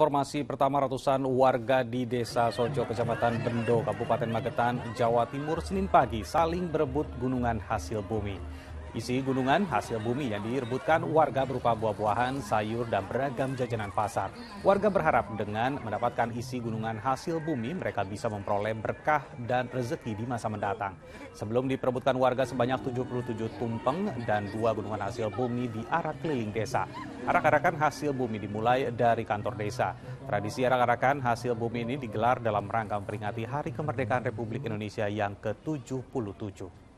Informasi pertama ratusan warga di Desa Sojo, Kecamatan Bendo, Kabupaten Magetan, Jawa Timur, Senin pagi saling berebut gunungan hasil bumi. Isi gunungan hasil bumi yang direbutkan warga berupa buah-buahan, sayur, dan beragam jajanan pasar. Warga berharap dengan mendapatkan isi gunungan hasil bumi, mereka bisa memperoleh berkah dan rezeki di masa mendatang. Sebelum diperebutkan warga sebanyak 77 tumpeng dan dua gunungan hasil bumi di arah keliling desa. Arak-arakan hasil bumi dimulai dari kantor desa. Tradisi arak-arakan hasil bumi ini digelar dalam rangka memperingati Hari Kemerdekaan Republik Indonesia yang ke-77.